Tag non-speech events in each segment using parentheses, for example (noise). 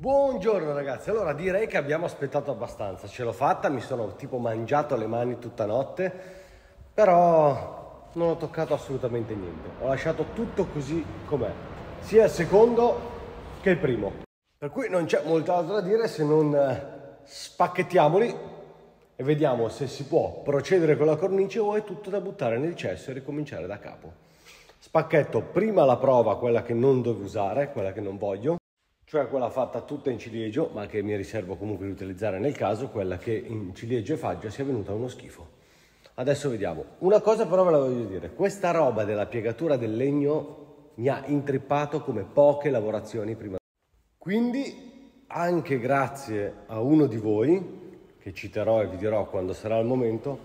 Buongiorno ragazzi, allora direi che abbiamo aspettato abbastanza, ce l'ho fatta, mi sono tipo mangiato le mani tutta notte, però non ho toccato assolutamente niente, ho lasciato tutto così com'è, sia il secondo che il primo. Per cui non c'è molto altro da dire se non eh, spacchettiamoli e vediamo se si può procedere con la cornice o è tutto da buttare nel cesso e ricominciare da capo. Spacchetto prima la prova, quella che non devo usare, quella che non voglio, cioè quella fatta tutta in ciliegio, ma che mi riservo comunque di utilizzare nel caso, quella che in ciliegio e faggia sia venuta uno schifo. Adesso vediamo. Una cosa però ve la voglio dire, questa roba della piegatura del legno mi ha intrippato come poche lavorazioni prima. Quindi, anche grazie a uno di voi, che citerò e vi dirò quando sarà il momento,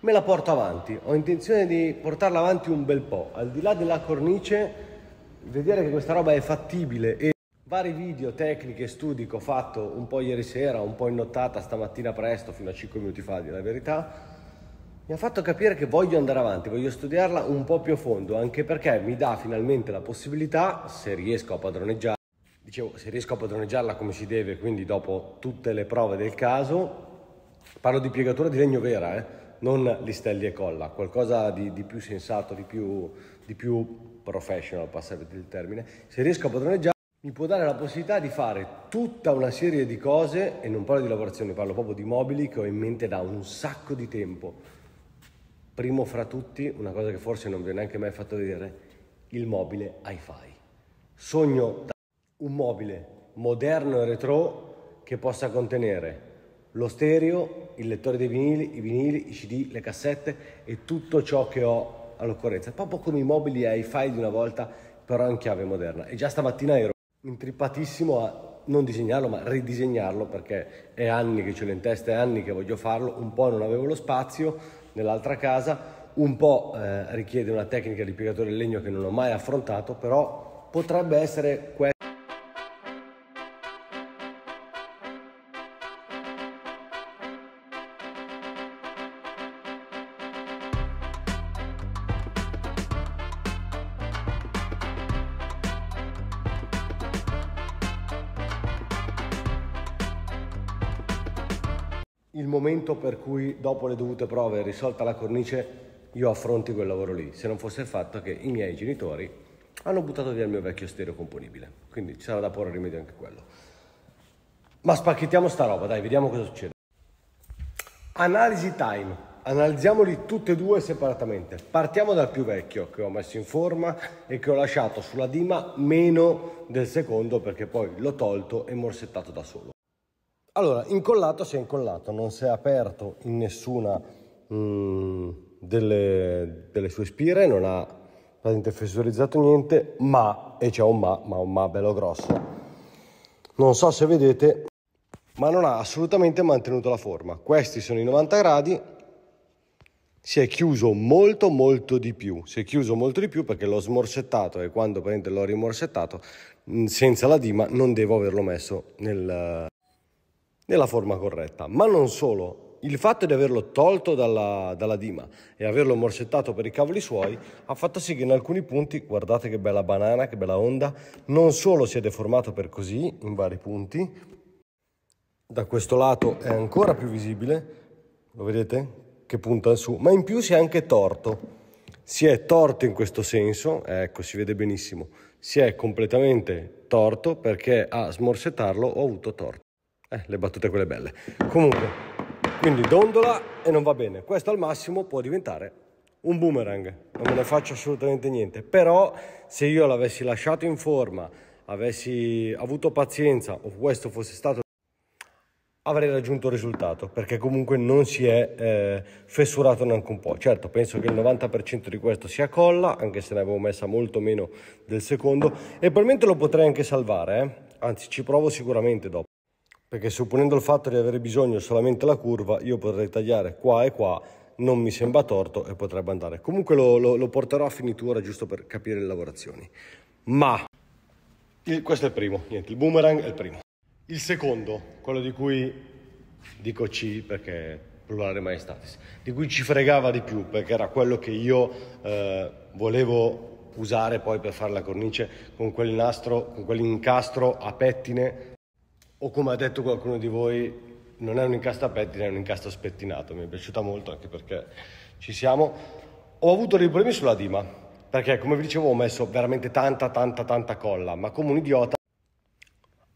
me la porto avanti. Ho intenzione di portarla avanti un bel po', al di là della cornice, vedere che questa roba è fattibile e vari video, tecniche, studi che ho fatto un po' ieri sera, un po' in nottata, stamattina presto, fino a 5 minuti fa, di la verità, mi ha fatto capire che voglio andare avanti, voglio studiarla un po' più a fondo, anche perché mi dà finalmente la possibilità, se riesco a padroneggiarla, dicevo, se riesco a padroneggiarla come si deve, quindi dopo tutte le prove del caso, parlo di piegatura di legno vera, eh? non listelli e colla, qualcosa di, di più sensato, di più, di più professional, passate il termine, se riesco a padroneggiarla, mi può dare la possibilità di fare tutta una serie di cose, e non parlo di lavorazione, parlo proprio di mobili che ho in mente da un sacco di tempo. Primo fra tutti, una cosa che forse non vi ho neanche mai fatto vedere, il mobile hi-fi. Sogno un mobile moderno e retro che possa contenere lo stereo, il lettore dei vinili, i vinili, i CD, le cassette e tutto ciò che ho all'occorrenza, proprio come i mobili hi-fi di una volta, però in chiave moderna. E già stamattina ero intrippatissimo a non disegnarlo ma ridisegnarlo perché è anni che ce l'ho in testa, è anni che voglio farlo, un po' non avevo lo spazio nell'altra casa, un po' eh, richiede una tecnica di piegatore in legno che non ho mai affrontato, però potrebbe essere questo. dopo le dovute prove risolta la cornice, io affronti quel lavoro lì, se non fosse il fatto che i miei genitori hanno buttato via il mio vecchio stereo componibile, quindi ci sarà da porre rimedio anche a quello. Ma spacchettiamo sta roba, dai, vediamo cosa succede. Analisi time. Analizziamoli tutti e due separatamente. Partiamo dal più vecchio che ho messo in forma e che ho lasciato sulla dima meno del secondo perché poi l'ho tolto e morsettato da solo. Allora, incollato si è incollato, non si è aperto in nessuna mh, mm, delle, delle, sue spire, non ha praticamente fessurizzato niente, ma, e c'è un ma, ma un ma bello grosso, non so se vedete, ma non ha assolutamente mantenuto la forma. Questi sono i 90 gradi, si è chiuso molto molto di più, si è chiuso molto di più perché l'ho smorsettato e quando l'ho rimorsettato mm, senza la dima non devo averlo messo nel nella forma corretta. Ma non solo, il fatto di averlo tolto dalla, dalla, Dima e averlo morsettato per i cavoli suoi ha fatto sì che in alcuni punti, guardate che bella banana, che bella onda, non solo si è deformato per così in vari punti, da questo lato è ancora più visibile, lo vedete? Che punta in su, ma in più si è anche torto. Si è torto in questo senso, eh, ecco, si vede benissimo, si è completamente torto perché a smorsettarlo ho avuto torto. Eh, le battute quelle belle. Comunque, quindi dondola e non va bene. Questo al massimo può diventare un boomerang, non me ne faccio assolutamente niente. Però se io l'avessi lasciato in forma, avessi avuto pazienza o questo fosse stato avrei raggiunto il risultato perché comunque non si è eh, fessurato neanche un po'. Certo, penso che il 90% di questo sia colla, anche se ne avevo messa molto meno del secondo e probabilmente lo potrei anche salvare, eh? anzi ci provo sicuramente dopo perché supponendo il fatto di avere bisogno solamente la curva, io potrei tagliare qua e qua, non mi sembra torto e potrebbe andare. Comunque lo, lo, lo porterò a finitura giusto per capire le lavorazioni. Ma il, questo è il primo, niente, il boomerang è il primo. Il secondo, quello di cui dico C perché plurale maestatis, di cui ci fregava di più perché era quello che io eh, volevo usare poi per fare la cornice con quel nastro, con quell'incastro a pettine o come ha detto qualcuno di voi, non è un a pettine, è un incasto spettinato. Mi è piaciuta molto anche perché ci siamo. Ho avuto dei problemi sulla Dima, perché come vi dicevo ho messo veramente tanta, tanta, tanta colla, ma come un idiota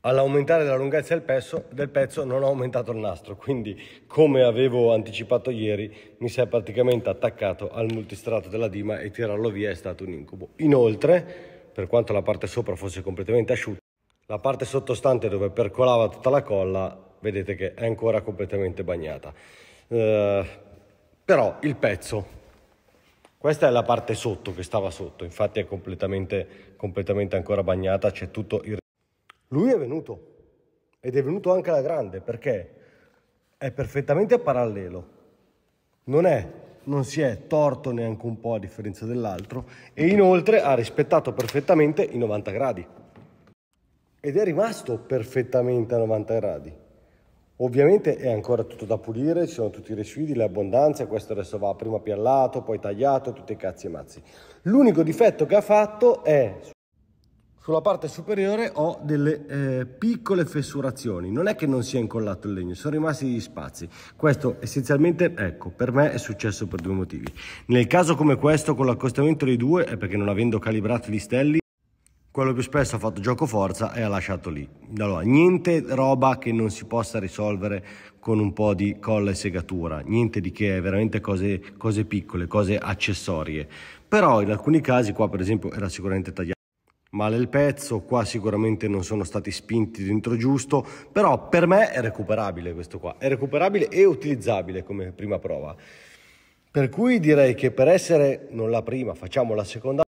all'aumentare la lunghezza del pezzo, del pezzo non ho aumentato il nastro, quindi come avevo anticipato ieri mi si è praticamente attaccato al multistrato della Dima e tirarlo via è stato un incubo. Inoltre, per quanto la parte sopra fosse completamente asciutta, la parte sottostante dove percolava tutta la colla vedete che è ancora completamente bagnata. Eh, però il pezzo, questa è la parte sotto che stava sotto, infatti è completamente, completamente ancora bagnata, c'è tutto il... Lui è venuto ed è venuto anche alla grande perché è perfettamente parallelo, non è non si è torto neanche un po' a differenza dell'altro e inoltre ha rispettato perfettamente i 90 gradi ed è rimasto perfettamente a 90 gradi. Ovviamente è ancora tutto da pulire, ci sono tutti i residui, le abbondanze, questo adesso va prima piallato, poi tagliato, tutti i cazzi e mazzi. L'unico difetto che ha fatto è sulla parte superiore ho delle eh, piccole fessurazioni, non è che non sia incollato il legno, sono rimasti gli spazi. Questo essenzialmente, ecco, per me è successo per due motivi. Nel caso come questo, con l'accostamento dei due, è perché non avendo calibrato gli stelli, quello più spesso ha fatto gioco forza e ha lasciato lì. Allora, niente roba che non si possa risolvere con un po' di colla e segatura, niente di che, veramente cose, cose piccole, cose accessorie. Però in alcuni casi, qua per esempio era sicuramente tagliato male il pezzo, qua sicuramente non sono stati spinti dentro giusto, però per me è recuperabile questo qua, è recuperabile e utilizzabile come prima prova. Per cui direi che per essere non la prima, facciamo la seconda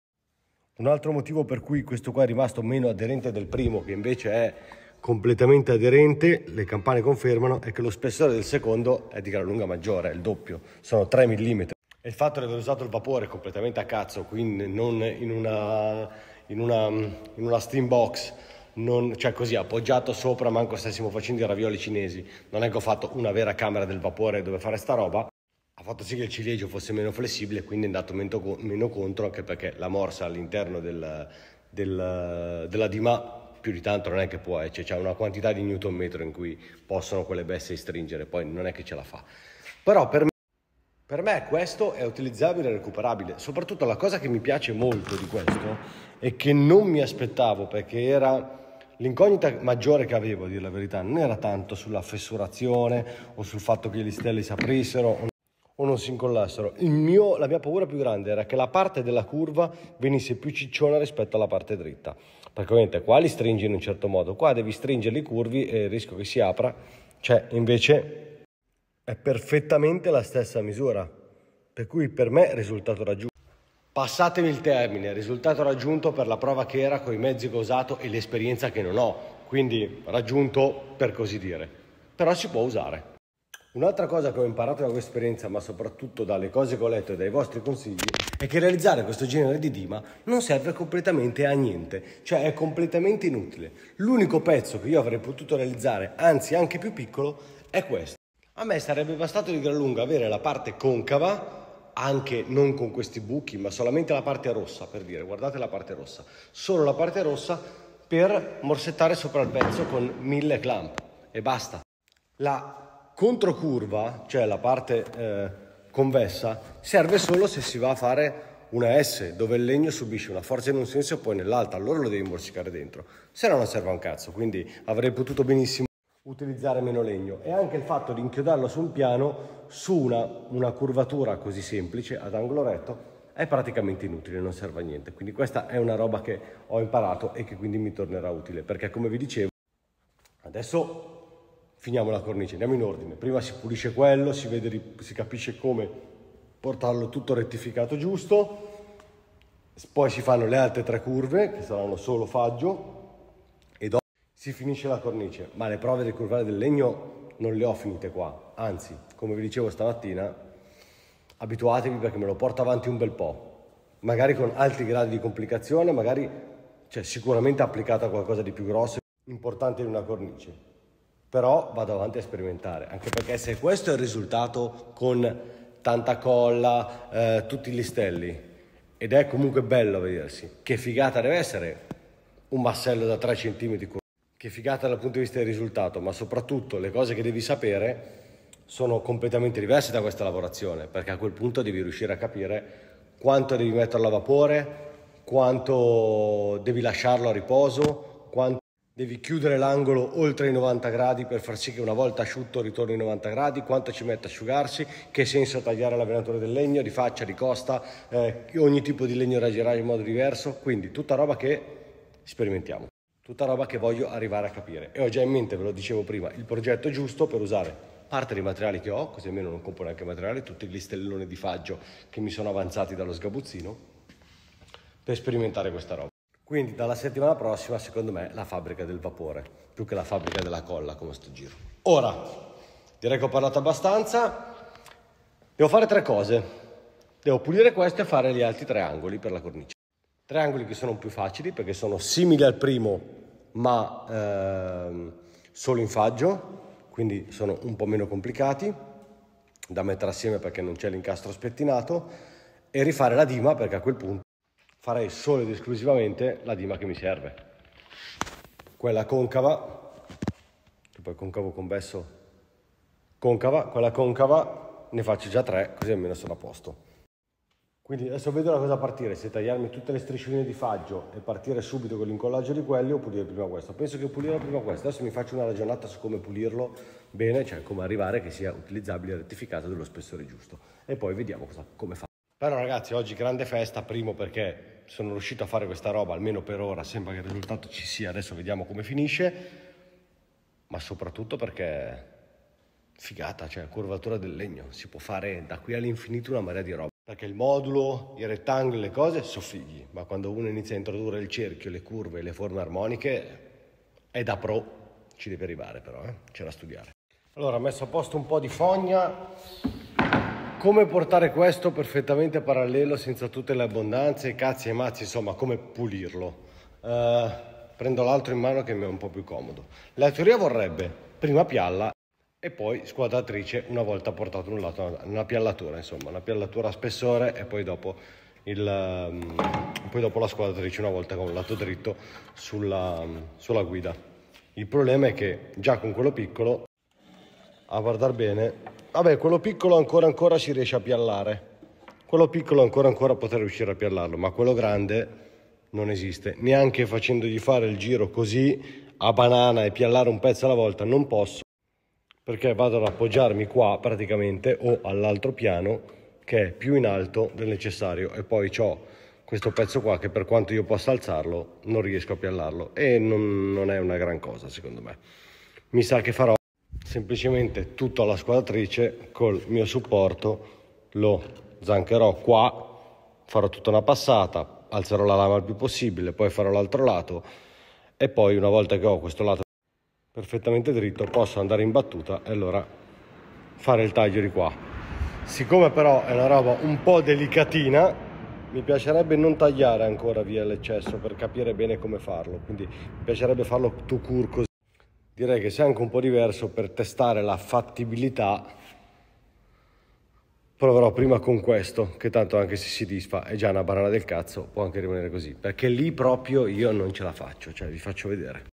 un altro motivo per cui questo qua è rimasto meno aderente del primo, che invece è completamente aderente, le campane confermano, è che lo spessore del secondo è di gran lunga maggiore, è il doppio, sono 3 mm. E il fatto di aver usato il vapore completamente a cazzo, quindi non in una, in una, in una steam box, non, cioè così appoggiato sopra, manco stessimo facendo i ravioli cinesi, non è che ho fatto una vera camera del vapore dove fare sta roba, fatto sì che il ciliegio fosse meno flessibile, quindi è andato meno contro, anche perché la morsa all'interno del, del, della Dima più di tanto non è che può, eh, cioè, c'è una quantità di newton metro in cui possono quelle bestie stringere, poi non è che ce la fa. Però per me, per me questo è utilizzabile e recuperabile. Soprattutto la cosa che mi piace molto di questo e che non mi aspettavo perché era l'incognita maggiore che avevo, a dire la verità, non era tanto sulla fessurazione o sul fatto che gli stelli si aprissero o non si incollassero. Mio, la mia paura più grande era che la parte della curva venisse più cicciona rispetto alla parte dritta, perché ovviamente qua li stringi in un certo modo, qua devi stringere i curvi e il rischio che si apra, cioè invece è perfettamente la stessa misura, per cui per me risultato raggiunto. Passatemi il termine, risultato raggiunto per la prova che era con i mezzi che ho usato e l'esperienza che non ho, quindi raggiunto per così dire, però si può usare. Un'altra cosa che ho imparato da questa esperienza, ma soprattutto dalle cose che ho letto e dai vostri consigli, è che realizzare questo genere di dima non serve completamente a niente, cioè è completamente inutile. L'unico pezzo che io avrei potuto realizzare, anzi anche più piccolo, è questo. A me sarebbe bastato di gran lunga avere la parte concava anche non con questi buchi, ma solamente la parte rossa, per dire, guardate la parte rossa, solo la parte rossa per morsettare sopra il pezzo con mille clamp e basta. La Controcurva, cioè la parte eh, convessa, serve solo se si va a fare una S, dove il legno subisce una forza in un senso e poi nell'altra, allora lo devi morsicare dentro. Se no non serve a un cazzo, quindi avrei potuto benissimo utilizzare meno legno. E anche il fatto di inchiodarlo su un piano, su una, una curvatura così semplice, ad angolo retto, è praticamente inutile, non serve a niente. Quindi questa è una roba che ho imparato e che quindi mi tornerà utile, perché come vi dicevo, adesso finiamo la cornice, andiamo in ordine. Prima si pulisce quello, si, vede, si capisce come portarlo tutto rettificato giusto, poi si fanno le altre tre curve, che saranno solo faggio, e dopo si finisce la cornice. Ma le prove del curvale del legno non le ho finite qua, anzi, come vi dicevo stamattina, abituatevi perché me lo porto avanti un bel po', magari con altri gradi di complicazione, magari cioè, sicuramente applicata a qualcosa di più grosso, importante in una cornice però vado avanti a sperimentare, anche perché se questo è il risultato con tanta colla, eh, tutti gli stelli, ed è comunque bello vedersi, che figata deve essere un massello da 3 cm, che figata dal punto di vista del risultato, ma soprattutto le cose che devi sapere sono completamente diverse da questa lavorazione, perché a quel punto devi riuscire a capire quanto devi metterlo a vapore, quanto devi lasciarlo a riposo, quanto Devi chiudere l'angolo oltre i 90 gradi per far sì che una volta asciutto ritorni ai 90 gradi, quanto ci mette a asciugarsi, che senso tagliare l'avvenatore del legno, di faccia, di costa, eh, ogni tipo di legno reagirà in modo diverso, quindi tutta roba che sperimentiamo, tutta roba che voglio arrivare a capire. E ho già in mente, ve lo dicevo prima, il progetto giusto per usare parte dei materiali che ho, così almeno non compro neanche materiali, tutti gli stelloni di faggio che mi sono avanzati dallo sgabuzzino, per sperimentare questa roba. Quindi dalla settimana prossima, secondo me, la fabbrica del vapore, più che la fabbrica della colla come sto giro. Ora, direi che ho parlato abbastanza. Devo fare tre cose. Devo pulire questo e fare gli altri tre angoli per la cornice. Tre angoli che sono più facili perché sono simili al primo, ma ehm, solo in faggio, quindi sono un po' meno complicati da mettere assieme perché non c'è l'incastro spettinato e rifare la dima perché a quel punto farei solo ed esclusivamente la dima che mi serve. Quella concava, che poi concavo convesso, concava, quella concava, ne faccio già tre, così almeno sono a posto. Quindi adesso vedo una cosa partire, se tagliarmi tutte le striscioline di faggio e partire subito con l'incollaggio di quelli o pulire prima questo. Penso che pulirò prima questo. Adesso mi faccio una ragionata su come pulirlo bene, cioè come arrivare che sia utilizzabile e rettificato dello spessore giusto. E poi vediamo cosa, come fa. Però ragazzi, oggi grande festa, primo perché sono riuscito a fare questa roba, almeno per ora, sembra che il risultato ci sia, adesso vediamo come finisce, ma soprattutto perché figata, cioè curvatura del legno, si può fare da qui all'infinito una marea di roba. Perché il modulo, i rettangoli, le cose sono fighi, ma quando uno inizia a introdurre il cerchio, le curve, le forme armoniche, è da pro, ci deve arrivare però, eh? c'è da studiare. Allora, ho messo a posto un po' di fogna, come portare questo perfettamente parallelo senza tutte le abbondanze, cazzi e mazzi, insomma, come pulirlo. Uh, prendo l'altro in mano che mi è un po' più comodo. La teoria vorrebbe prima pialla e poi squadratrice una volta portato un lato, una piallatura, insomma, una piallatura a spessore e poi dopo, il, um, poi dopo la squadratrice una volta con un lato dritto sulla, um, sulla guida. Il problema è che già con quello piccolo a guardar bene vabbè quello piccolo ancora ancora si riesce a piallare quello piccolo ancora ancora potrei riuscire a piallarlo ma quello grande non esiste neanche facendogli fare il giro così a banana e piallare un pezzo alla volta non posso perché vado ad appoggiarmi qua praticamente o all'altro piano che è più in alto del necessario e poi ho questo pezzo qua che per quanto io possa alzarlo non riesco a piallarlo e non, non è una gran cosa secondo me mi sa che farò semplicemente tutta la squadratrice col mio supporto lo zancherò qua, farò tutta una passata, alzerò la lama il più possibile, poi farò l'altro lato e poi una volta che ho questo lato perfettamente dritto posso andare in battuta e allora fare il taglio di qua. Siccome però è una roba un po' delicatina, mi piacerebbe non tagliare ancora via l'eccesso per capire bene come farlo, quindi mi piacerebbe farlo to cure così direi che sia anche un po' diverso per testare la fattibilità proverò prima con questo che tanto anche se si disfa è già una banana del cazzo può anche rimanere così perché lì proprio io non ce la faccio cioè vi faccio vedere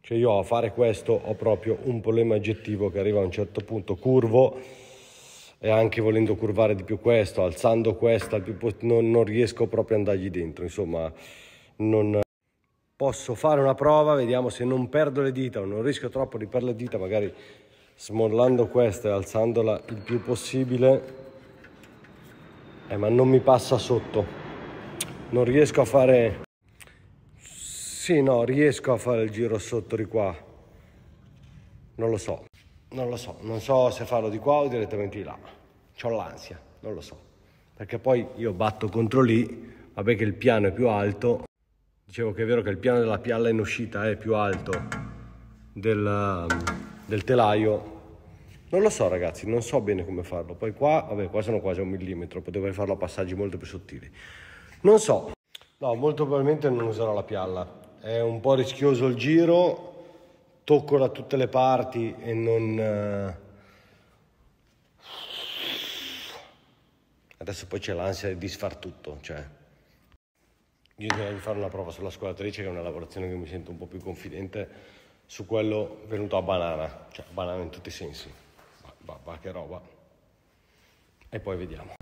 cioè io a fare questo ho proprio un problema aggettivo che arriva a un certo punto curvo e anche volendo curvare di più questo alzando questa non, non riesco proprio ad andargli dentro insomma non posso fare una prova, vediamo se non perdo le dita o non rischio troppo di perdere le dita, magari smollando questa e alzandola il più possibile, eh, ma non mi passa sotto, non riesco a fare, sì no, riesco a fare il giro sotto di qua, non lo so, non lo so, non so se farlo di qua o direttamente di là, ho l'ansia, non lo so, perché poi io batto contro lì, vabbè che il piano è più alto, Dicevo che è vero che il piano della pialla in uscita è più alto del, um, del telaio. Non lo so ragazzi, non so bene come farlo. Poi qua, vabbè, qua sono quasi un millimetro, potevo farlo a passaggi molto più sottili. Non so. No, molto probabilmente non userò la pialla. È un po' rischioso il giro, tocco da tutte le parti e non... Eh, Adesso poi c'è l'ansia di disfar tutto, cioè io direi di fare una prova sulla squadratrice, che è una lavorazione che mi sento un po' più confidente su quello venuto a banana, cioè banana in tutti i sensi. Va, va, va che roba. E poi vediamo.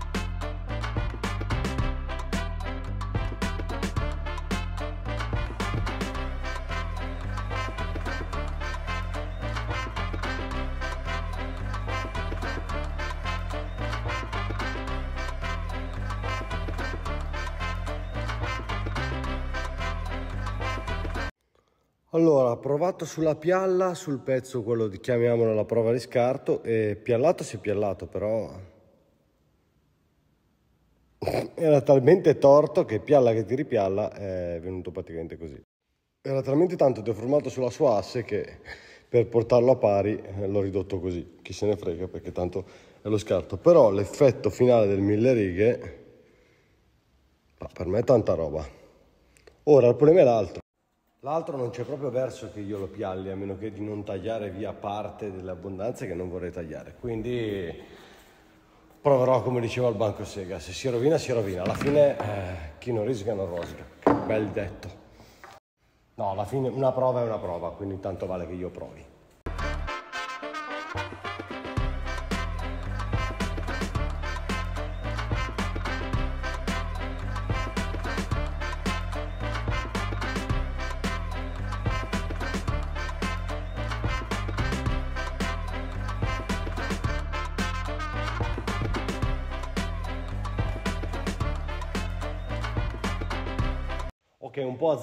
provato sulla pialla, sul pezzo quello di, chiamiamolo la prova di scarto, e piallato si è piallato, però (laughs) era talmente torto che pialla che ti ripialla è venuto praticamente così. Era talmente tanto deformato sulla sua asse che per portarlo a pari eh, l'ho ridotto così, chi se ne frega perché tanto è lo scarto. Però l'effetto finale del mille righe, per me è tanta roba. Ora il problema è l'altro. L'altro non c'è proprio verso che io lo pialli, a meno che di non tagliare via parte delle abbondanze che non vorrei tagliare. Quindi proverò come dicevo al Banco Sega, se si rovina si rovina, alla fine eh, chi non risica non rosica, bel detto. No, alla fine una prova è una prova, quindi tanto vale che io provi.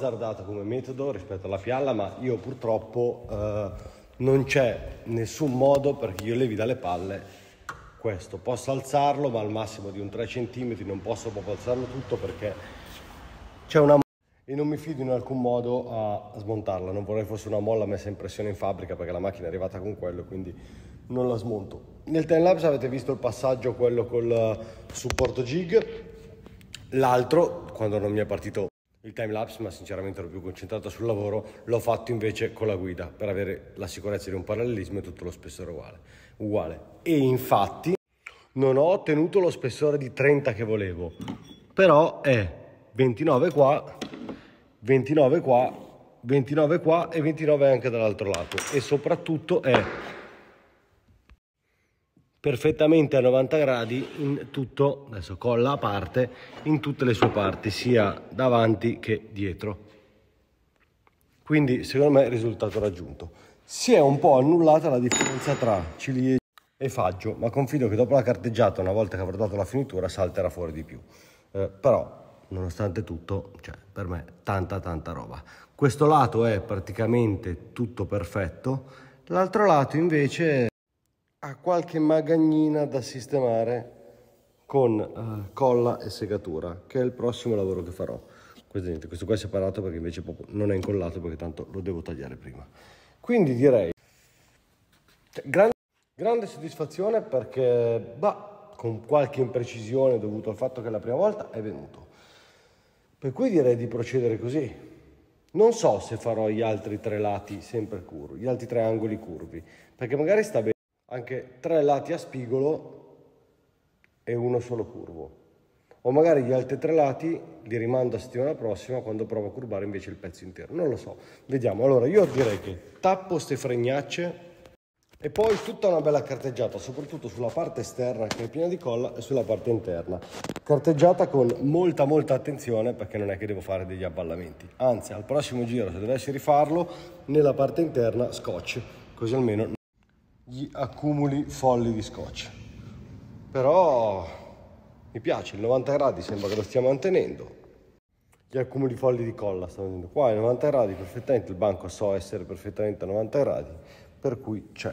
azzardato come metodo rispetto alla fialla, ma io purtroppo eh, non c'è nessun modo perché io levi dalle palle questo. Posso alzarlo, ma al massimo di un 3 cm, non posso proprio alzarlo tutto perché c'è una molla e non mi fido in alcun modo a smontarla, non vorrei fosse una molla messa in pressione in fabbrica perché la macchina è arrivata con quello, quindi non la smonto. Nel time lapse avete visto il passaggio quello col eh, supporto jig, l'altro quando non mi è partito il time lapse, ma sinceramente ero più concentrato sul lavoro, l'ho fatto invece con la guida per avere la sicurezza di un parallelismo e tutto lo spessore uguale. uguale. E infatti non ho ottenuto lo spessore di 30 che volevo, però è eh, 29 qua, 29 qua, 29 qua e 29 anche dall'altro lato e soprattutto è eh, perfettamente a 90 gradi in tutto, adesso colla a parte, in tutte le sue parti, sia davanti che dietro. Quindi secondo me risultato raggiunto. Si è un po' annullata la differenza tra ciliegia e faggio, ma confido che dopo la carteggiata, una volta che avrò dato la finitura, salterà fuori di più. Eh, però, nonostante tutto, cioè, per me tanta tanta roba. Questo lato è praticamente tutto perfetto, l'altro lato invece ha qualche magagnina da sistemare con eh, colla e segatura, che è il prossimo lavoro che farò. Questo, niente, questo qua è separato perché invece non è incollato perché tanto lo devo tagliare prima. Quindi direi grande, grande soddisfazione perché bah, con qualche imprecisione dovuto al fatto che la prima volta è venuto. Per cui direi di procedere così. Non so se farò gli altri tre lati sempre curvi, gli altri tre angoli curvi, perché magari sta bene anche tre lati a spigolo e uno solo curvo. O magari gli altri tre lati li rimando a settimana prossima quando provo a curvare invece il pezzo intero. Non lo so, vediamo. Allora io direi che tappo queste fregnacce e poi tutta una bella carteggiata, soprattutto sulla parte esterna che è piena di colla e sulla parte interna. Carteggiata con molta molta attenzione perché non è che devo fare degli abballamenti. Anzi, al prossimo giro, se dovessi rifarlo, nella parte interna scotch, così almeno gli accumuli folli di scotch. Però mi piace, il 90 gradi sembra che lo stia mantenendo. Gli accumuli folli di colla stanno venendo qua ai 90 gradi, perfettamente il banco so essere perfettamente a 90 gradi, per cui c'è.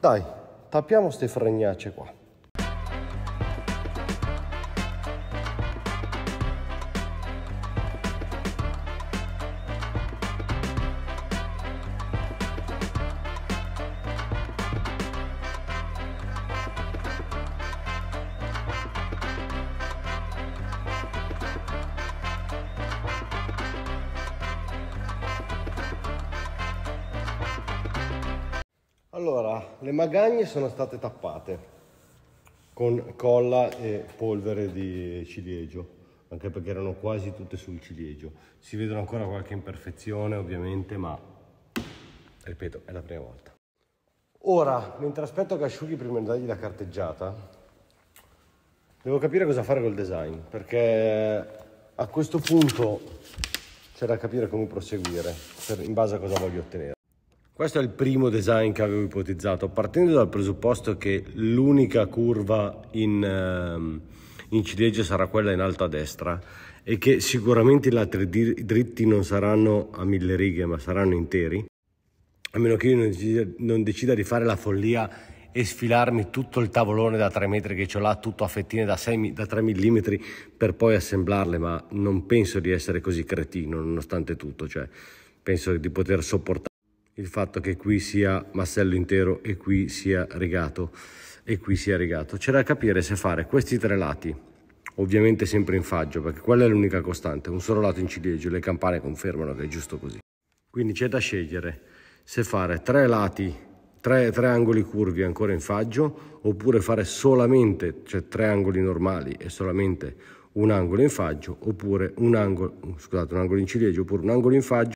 Dai, tappiamo queste fregnacce qua. sono state tappate con colla e polvere di ciliegio anche perché erano quasi tutte sul ciliegio si vedono ancora qualche imperfezione ovviamente ma ripeto è la prima volta ora mentre aspetto che asciughi prima di dargli la carteggiata devo capire cosa fare col design perché a questo punto c'è da capire come proseguire per, in base a cosa voglio ottenere questo è il primo design che avevo ipotizzato, partendo dal presupposto che l'unica curva in, ehm, in ciliegia sarà quella in alto a destra e che sicuramente i lati dritti non saranno a mille righe ma saranno interi, a meno che io non decida, non decida di fare la follia e sfilarmi tutto il tavolone da 3 metri che ho là, tutto a fettine da, 6, da 3 mm per poi assemblarle, ma non penso di essere così cretino nonostante tutto, cioè penso di poter sopportare il fatto che qui sia massello intero e qui sia rigato e qui sia rigato. C'era da capire se fare questi tre lati, ovviamente sempre in faggio, perché quella è l'unica costante, un solo lato in ciliegio, le campane confermano che è giusto così. Quindi c'è da scegliere se fare tre lati, tre, tre angoli curvi ancora in faggio, oppure fare solamente, cioè tre angoli normali e solamente un angolo in faggio, oppure un angolo, scusate, un angolo in ciliegio, oppure un angolo in faggio,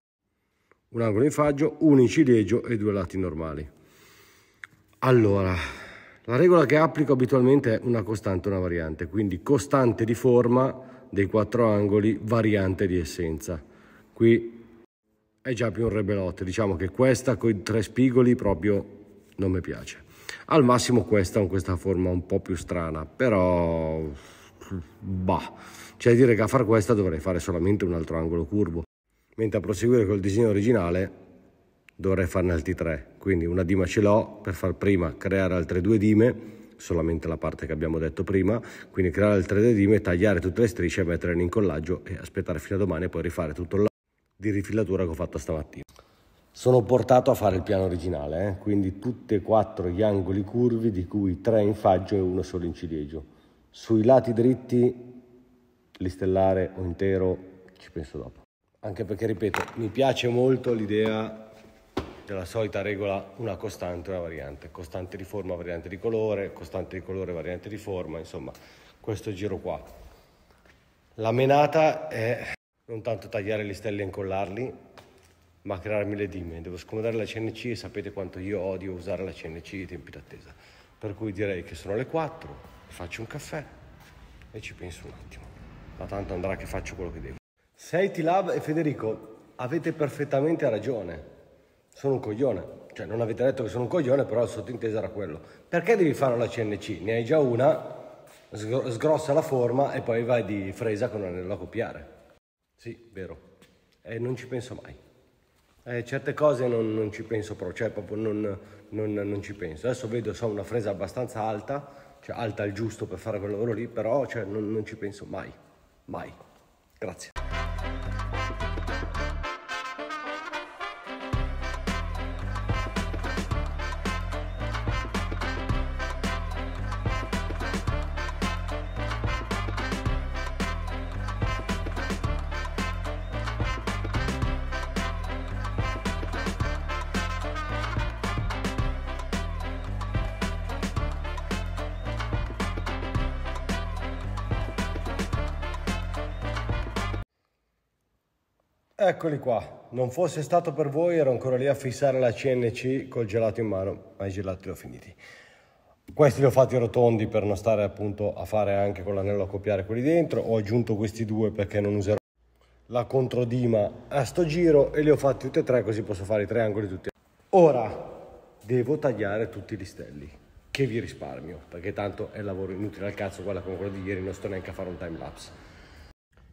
un angolo in faggio, un in ciliegio e due lati normali. Allora, la regola che applico abitualmente è una costante e una variante, quindi costante di forma dei quattro angoli, variante di essenza. Qui è già più un rebelotte, diciamo che questa con i tre spigoli proprio non mi piace. Al massimo questa con questa forma un po' più strana, però... Bah, cioè dire che a far questa dovrei fare solamente un altro angolo curvo mentre a proseguire col disegno originale dovrei farne altri tre quindi una dima ce l'ho per far prima creare altre due dime solamente la parte che abbiamo detto prima quindi creare altre due dime tagliare tutte le strisce mettere in incollaggio e aspettare fino a domani e poi rifare tutto il lavoro di rifilatura che ho fatto stamattina sono portato a fare il piano originale eh? quindi tutti e quattro gli angoli curvi di cui tre in faggio e uno solo in ciliegio sui lati dritti listellare o intero ci penso dopo anche perché, ripeto, mi piace molto l'idea della solita regola una costante una variante, costante di forma, variante di colore, costante di colore, variante di forma, insomma, questo giro qua. La menata è non tanto tagliare gli stelle e incollarli, ma crearmi le dime. Devo scomodare la CNC e sapete quanto io odio usare la CNC ai tempi d'attesa. Per cui direi che sono le 4, faccio un caffè e ci penso un attimo. Ma tanto andrà che faccio quello che devo. Sei t Lab e Federico, avete perfettamente ragione. Sono un coglione. Cioè, non avete detto che sono un coglione, però il sottinteso era quello. Perché devi fare la CNC? Ne hai già una, sgrossa la forma e poi vai di fresa con l'anello a copiare. Sì, vero. E non ci penso mai. E eh, certe cose non, non, ci penso proprio, cioè proprio non, non, non, ci penso. Adesso vedo, so, una fresa abbastanza alta, cioè alta al giusto per fare quel lavoro lì, però cioè, non, ci penso mai, mai. Grazie. Eccoli qua. Non fosse stato per voi, ero ancora lì a fissare la CNC col gelato in mano, ma i gelati li ho finiti. Questi li ho fatti rotondi per non stare appunto a fare anche con l'anello a copiare quelli dentro. Ho aggiunto questi due perché non userò la controdima a sto giro e li ho fatti tutti e tre così posso fare i tre angoli tutti. Ora devo tagliare tutti i listelli che vi risparmio perché tanto è lavoro inutile al cazzo, guarda con quello di ieri non sto neanche a fare un time lapse.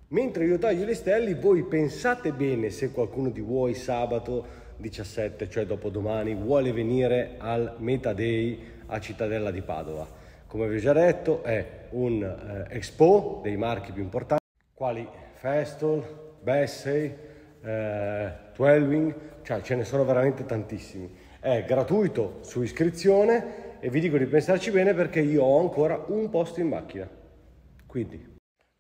Mentre io taglio le stelle, voi pensate bene se qualcuno di voi sabato 17, cioè dopodomani, vuole venire al Meta Day a Cittadella di Padova. Come vi ho già detto, è un eh, expo dei marchi più importanti, quali Festol, Bessey, eh, Twelving, cioè ce ne sono veramente tantissimi. È gratuito su iscrizione e vi dico di pensarci bene perché io ho ancora un posto in macchina. Quindi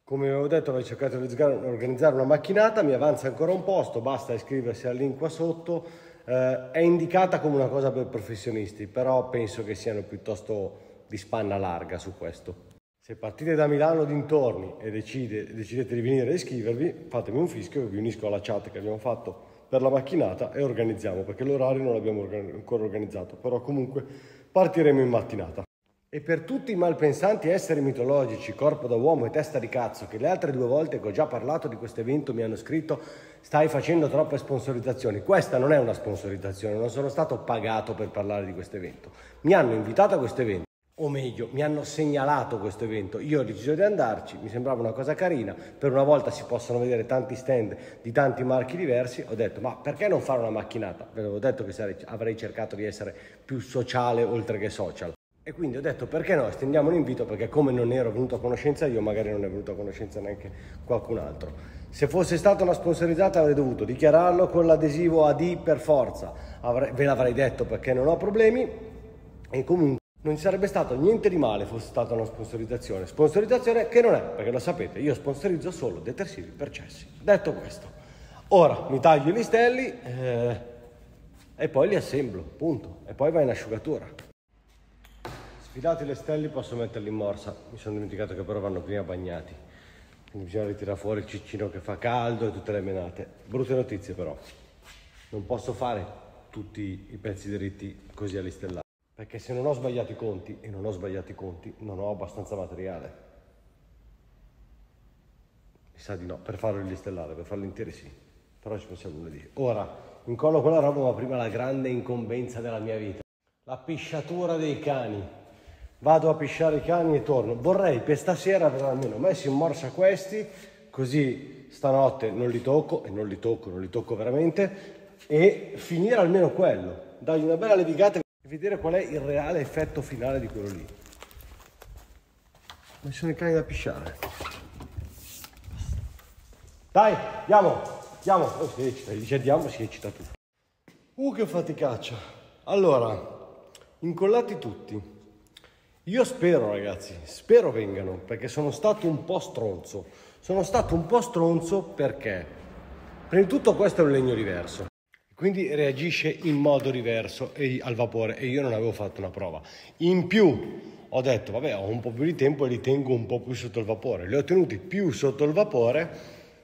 come avevo detto avevo cercato di organizzare una macchinata, mi avanza ancora un posto, basta iscriversi al link qua sotto, eh, è indicata come una cosa per professionisti, però penso che siano piuttosto di spanna larga su questo. Se partite da Milano dintorni e decide, decidete di venire a iscrivervi, fatemi un fischio che vi unisco alla chat che abbiamo fatto per la macchinata e organizziamo, perché l'orario non l'abbiamo ancora organizzato, però comunque partiremo in mattinata. E per tutti i malpensanti esseri mitologici, corpo da uomo e testa di cazzo, che le altre due volte che ho già parlato di questo evento mi hanno scritto stai facendo troppe sponsorizzazioni. Questa non è una sponsorizzazione, non sono stato pagato per parlare di questo evento. Mi hanno invitato a questo evento, o meglio, mi hanno segnalato questo evento. Io ho deciso di andarci, mi sembrava una cosa carina, per una volta si possono vedere tanti stand di tanti marchi diversi. Ho detto, ma perché non fare una macchinata? Ve l'avevo detto che sarei, avrei cercato di essere più sociale oltre che social. E quindi ho detto perché no, estendiamo l'invito perché come non ero venuto a conoscenza io, magari non è venuto a conoscenza neanche qualcun altro. Se fosse stata una sponsorizzata avrei dovuto dichiararlo con l'adesivo AD per forza, avrei, ve l'avrei detto perché non ho problemi e comunque non ci sarebbe stato niente di male fosse stata una sponsorizzazione. Sponsorizzazione che non è, perché lo sapete, io sponsorizzo solo detersivi per cessi. Detto questo, ora mi taglio i listelli eh, e poi li assemblo, punto, e poi vai in asciugatura. Filati le stelle posso metterli in morsa, mi sono dimenticato che però vanno prima bagnati. Quindi bisogna ritirare fuori il ciccino che fa caldo e tutte le menate. Brutte notizie però, non posso fare tutti i pezzi dritti così all'istellare Perché se non ho sbagliato i conti, e non ho sbagliato i conti, non ho abbastanza materiale. Mi sa di no, per farlo all'istellare per farlo intero sì. Però ci possiamo lunedì. Ora, incollo quella roba, ma prima la grande incombenza della mia vita. La pisciatura dei cani vado a pisciare i cani e torno. Vorrei per stasera avere almeno messo in morsa questi, così stanotte non li tocco, e non li tocco, non li tocco veramente, e finire almeno quello. Dagli una bella levigata e vedere qual è il reale effetto finale di quello lì. Ma sono i cani da pisciare. Dai, andiamo, andiamo. Oh, si eccita, dice andiamo, si eccita tutto. Uh, che faticaccia. Allora, incollati tutti. Io spero ragazzi, spero vengano, perché sono stato un po' stronzo. Sono stato un po' stronzo perché, prima di tutto questo è un legno diverso, quindi reagisce in modo diverso e, al vapore e io non avevo fatto una prova. In più ho detto, vabbè, ho un po' più di tempo e li tengo un po' più sotto il vapore. Li ho tenuti più sotto il vapore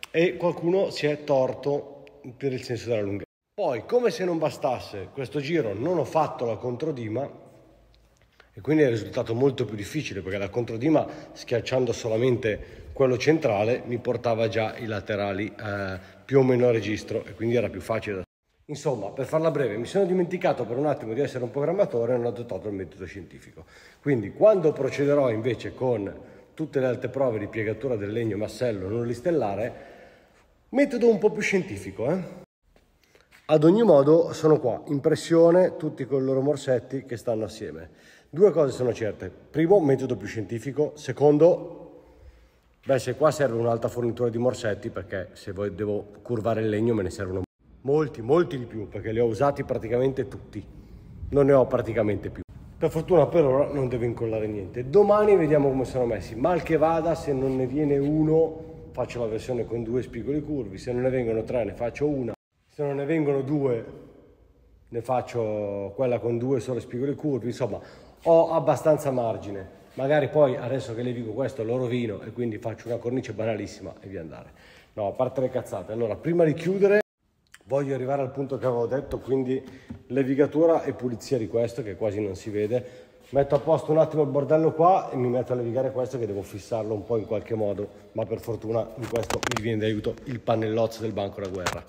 e qualcuno si è torto per il senso della lunghezza. Poi, come se non bastasse, questo giro non ho fatto la controdima e quindi è risultato molto più difficile perché la controdima schiacciando solamente quello centrale mi portava già i laterali eh, più o meno a registro e quindi era più facile. Insomma, per farla breve, mi sono dimenticato per un attimo di essere un programmatore e non ho adottato il metodo scientifico. Quindi quando procederò invece con tutte le altre prove di piegatura del legno massello non listellare, metodo un po' più scientifico, eh? Ad ogni modo sono qua, in pressione, tutti con i loro morsetti che stanno assieme. Due cose sono certe. Primo, metodo più scientifico. Secondo, beh, se qua serve un'alta fornitura di morsetti, perché se voi devo curvare il legno me ne servono molti, molti di più, perché li ho usati praticamente tutti. Non ne ho praticamente più. Per fortuna per ora non devo incollare niente. Domani vediamo come sono messi. Mal che vada, se non ne viene uno, faccio la versione con due spigoli curvi. Se non ne vengono tre, ne faccio una. Se non ne vengono due, ne faccio quella con due sole spigoli curvi. Insomma, ho abbastanza margine. Magari poi adesso che levigo questo lo rovino e quindi faccio una cornice banalissima e via andare. No, a parte le cazzate. Allora, prima di chiudere voglio arrivare al punto che avevo detto, quindi levigatura e pulizia di questo che quasi non si vede. Metto a posto un attimo il bordello qua e mi metto a levigare questo che devo fissarlo un po' in qualche modo, ma per fortuna in questo mi viene d'aiuto il pannellozzo del banco da guerra.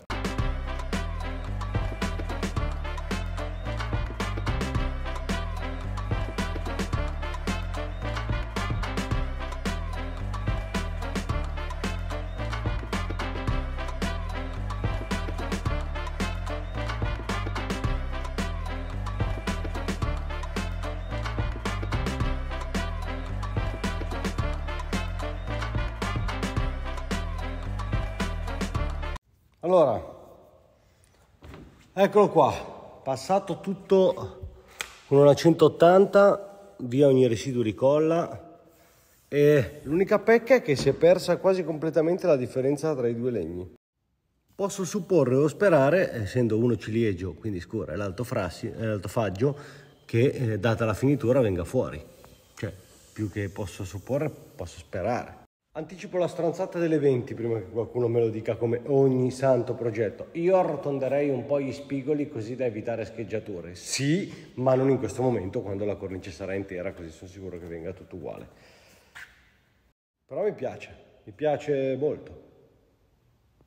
eccolo qua, passato tutto con una 180, via ogni residuo di colla. E l'unica pecca è che si è persa quasi completamente la differenza tra i due legni. Posso supporre o sperare, essendo uno ciliegio, quindi scuro, e l'altro faggio, che eh, data la finitura venga fuori. Cioè, più che posso supporre, posso sperare. Anticipo la stronzata delle 20 prima che qualcuno me lo dica come ogni santo progetto. Io arrotonderei un po' gli spigoli così da evitare scheggiature. Sì, ma non in questo momento quando la cornice sarà intera, così sono sicuro che venga tutto uguale. Però mi piace, mi piace molto.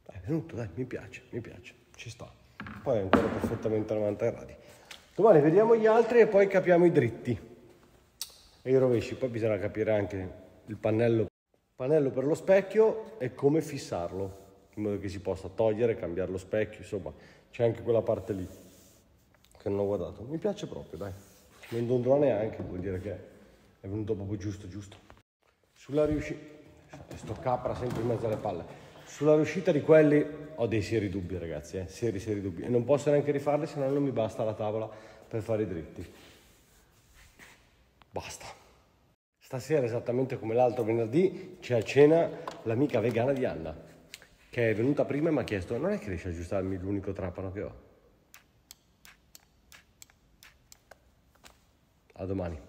È venuto, dai, mi piace, mi piace, ci sta. Poi è ancora perfettamente a 90 gradi. Domani vediamo gli altri e poi capiamo i dritti e i rovesci. Poi bisogna capire anche il pannello Pannello per lo specchio e come fissarlo, in modo che si possa togliere, cambiare lo specchio, insomma c'è anche quella parte lì che non ho guardato. Mi piace proprio, dai. Non dondrò neanche, vuol dire che è venuto proprio giusto, giusto. Sulla riuscita... Sto capra sempre in mezzo alle palle. Sulla riuscita di quelli ho dei seri dubbi, ragazzi, eh? seri, seri dubbi. E non posso neanche rifarli, se no non mi basta la tavola per fare i dritti. Basta. Stasera, esattamente come l'altro venerdì, c'è a cena l'amica vegana di Anna, che è venuta prima e mi ha chiesto, non è che riesci a aggiustarmi l'unico trapano che ho? A domani.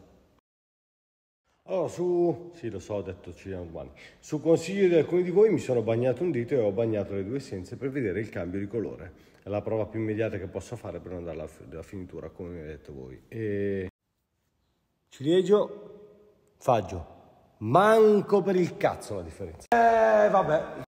Allora, su... Sì, lo so, ho detto ci vediamo domani. Su consiglio di alcuni di voi mi sono bagnato un dito e ho bagnato le due essenze per vedere il cambio di colore. È la prova più immediata che posso fare per non dare la, finitura, come mi avete detto voi. E... Ciliegio, Faggio. Manco per il cazzo la differenza. Eh, vabbè.